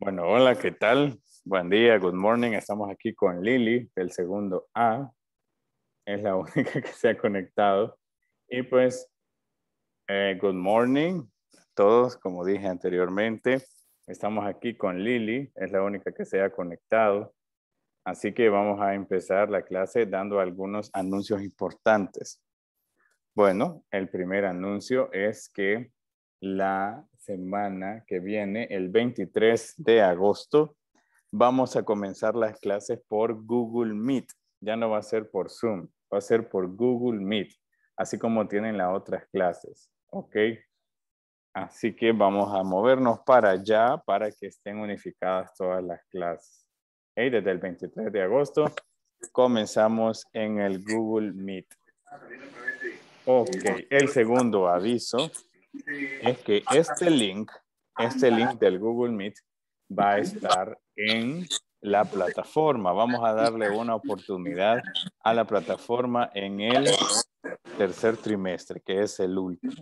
Bueno, hola, ¿qué tal? Buen día, good morning. Estamos aquí con Lili del segundo A. Es la única que se ha conectado. Y pues, eh, good morning a todos, como dije anteriormente. Estamos aquí con Lili, es la única que se ha conectado. Así que vamos a empezar la clase dando algunos anuncios importantes. Bueno, el primer anuncio es que la semana que viene, el 23 de agosto, vamos a comenzar las clases por Google Meet. Ya no va a ser por Zoom, va a ser por Google Meet, así como tienen las otras clases. ¿Ok? Así que vamos a movernos para allá para que estén unificadas todas las clases. y Desde el 23 de agosto comenzamos en el Google Meet. Ok, el segundo aviso es que este link, este link del Google Meet va a estar en la plataforma. Vamos a darle una oportunidad a la plataforma en el tercer trimestre, que es el último.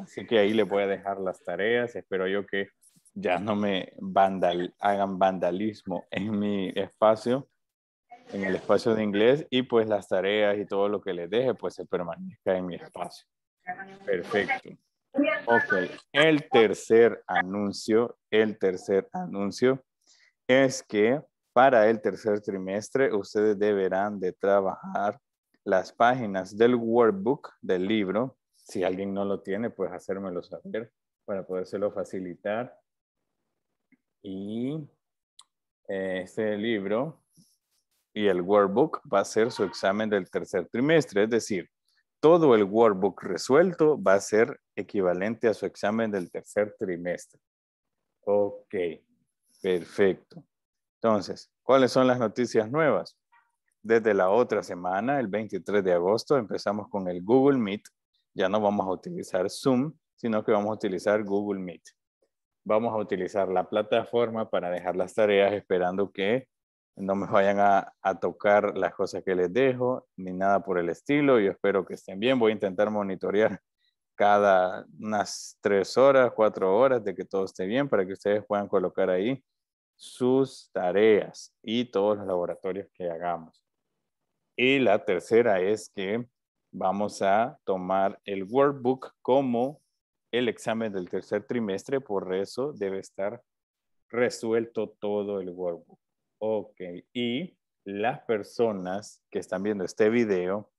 Así que ahí le voy a dejar las tareas. Espero yo que ya no me vandal, hagan vandalismo en mi espacio, en el espacio de inglés, y pues las tareas y todo lo que les deje, pues se permanezca en mi espacio. Perfecto. Ok, el tercer anuncio, el tercer anuncio es que para el tercer trimestre ustedes deberán de trabajar las páginas del workbook, del libro. Si alguien no lo tiene, pues hacérmelo saber para podérselo facilitar. Y eh, este libro y el workbook va a ser su examen del tercer trimestre, es decir, todo el workbook resuelto va a ser equivalente a su examen del tercer trimestre. Ok, perfecto. Entonces, ¿cuáles son las noticias nuevas? Desde la otra semana, el 23 de agosto, empezamos con el Google Meet. Ya no vamos a utilizar Zoom, sino que vamos a utilizar Google Meet. Vamos a utilizar la plataforma para dejar las tareas esperando que no me vayan a, tocar las cosas que les dejo, ni nada por el estilo. Yo espero que estén bien. Voy a intentar monitorear cada unas tres horas, cuatro horas de que todo esté bien para que ustedes puedan colocar ahí sus tareas y todos los laboratorios que hagamos. Y la tercera es que vamos a tomar el workbook como el examen del tercer trimestre, por eso debe estar resuelto todo el workbook. Ok, y las personas que están viendo este video,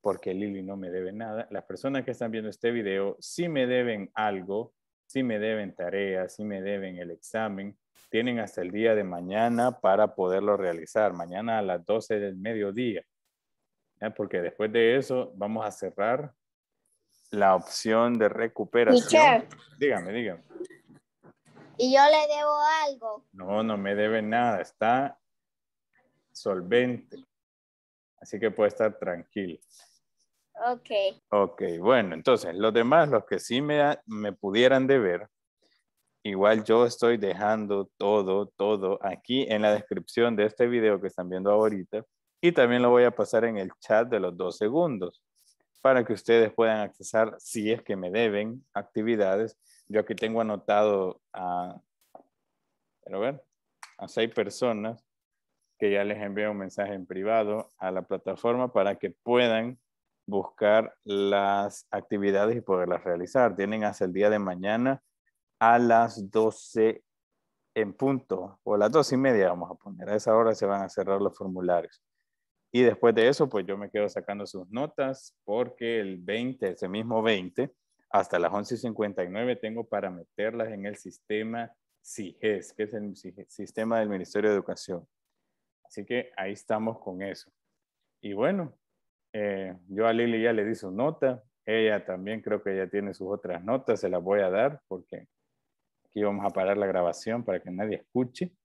porque Lili no me debe nada, las personas que están viendo este video si me deben algo, si me deben tareas, si me deben el examen, tienen hasta el día de mañana para poderlo realizar, mañana a las 12 del mediodía, porque después de eso vamos a cerrar la opción de recuperación. Dígame, dígame. ¿Y yo le debo algo? No, no me debe nada, está solvente. Así que puede estar tranquilo. Ok. Ok, bueno, entonces los demás, los que sí me, me pudieran deber, igual yo estoy dejando todo, todo aquí en la descripción de este video que están viendo ahorita y también lo voy a pasar en el chat de los dos segundos para que ustedes puedan accesar, si es que me deben, actividades. Yo aquí tengo anotado a, ver, a seis personas que ya les envié un mensaje en privado a la plataforma para que puedan buscar las actividades y poderlas realizar. Tienen hasta el día de mañana a las 12 en punto, o las 12 y media vamos a poner. A esa hora se van a cerrar los formularios. Y después de eso, pues yo me quedo sacando sus notas porque el 20, ese mismo 20, hasta las 11.59 tengo para meterlas en el sistema CIGES, e que es el e sistema del Ministerio de Educación. Así que ahí estamos con eso. Y bueno, eh, yo a Lili ya le di su nota, ella también creo que ya tiene sus otras notas, se las voy a dar porque aquí vamos a parar la grabación para que nadie escuche.